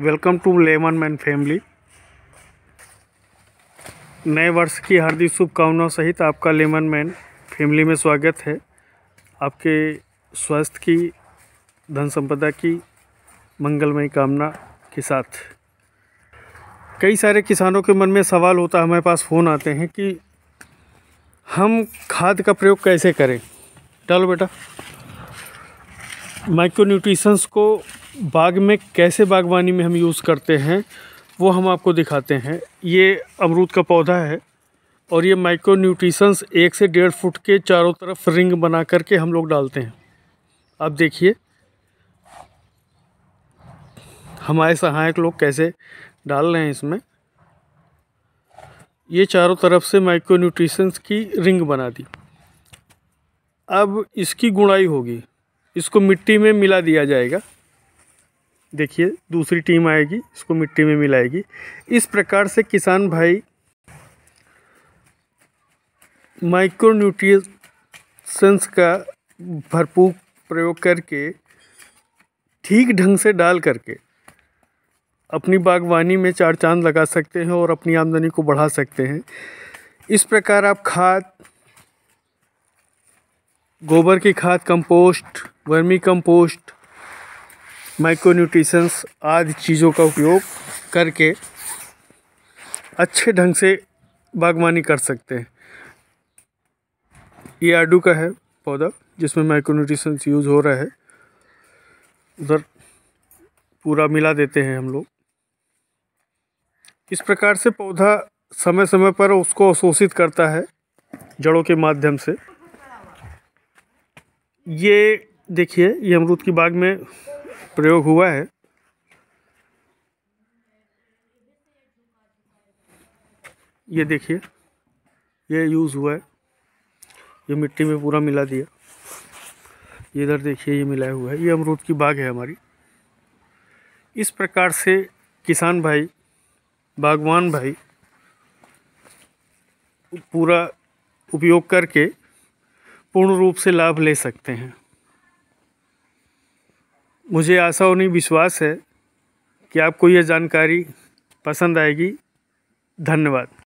welcome to lemon man family नए वर्ष की हार्दिक शुभकामनाओं सहित आपका लेमन मैन फैमिली में स्वागत है आपके स्वास्थ्य की धन संपदा की मंगलमय कामना के साथ कई सारे किसानों के मन में सवाल होता है हमारे पास फ़ोन आते हैं कि हम खाद का प्रयोग कैसे करें डालो बेटा माइक्रो न्यूट्रिशंस को बाग में कैसे बागवानी में हम यूज़ करते हैं वो हम आपको दिखाते हैं ये अमरूद का पौधा है और ये माइक्रो न्यूट्रीसन्स एक से डेढ़ फुट के चारों तरफ रिंग बना करके हम लोग डालते हैं आप देखिए हमारे सहायक लोग कैसे डाल रहे हैं इसमें ये चारों तरफ से माइक्रो न्यूट्रीसन्स की रिंग बना दी अब इसकी गुणाई होगी इसको मिट्टी में मिला दिया जाएगा देखिए दूसरी टीम आएगी इसको मिट्टी में मिलाएगी इस प्रकार से किसान भाई माइक्रो का भरपूर प्रयोग करके ठीक ढंग से डाल करके अपनी बागवानी में चार चांद लगा सकते हैं और अपनी आमदनी को बढ़ा सकते हैं इस प्रकार आप खाद गोबर की खाद कंपोस्ट वर्मी कंपोस्ट माइक्रो आदि चीज़ों का उपयोग करके अच्छे ढंग से बागवानी कर सकते हैं ये आडू का है पौधा जिसमें माइक्रो न्यूट्रिशंस यूज़ हो रहा है उधर पूरा मिला देते हैं हम लोग इस प्रकार से पौधा समय समय पर उसको अवशोषित करता है जड़ों के माध्यम से ये देखिए ये अमरूद की बाग में प्रयोग हुआ है ये देखिए ये यूज़ हुआ है ये मिट्टी में पूरा मिला दिया इधर देखिए ये मिलाया हुआ है ये अमरूद की बाग है हमारी इस प्रकार से किसान भाई बागवान भाई पूरा उपयोग करके पूर्ण रूप से लाभ ले सकते हैं मुझे आशा और नहीं विश्वास है कि आपको यह जानकारी पसंद आएगी धन्यवाद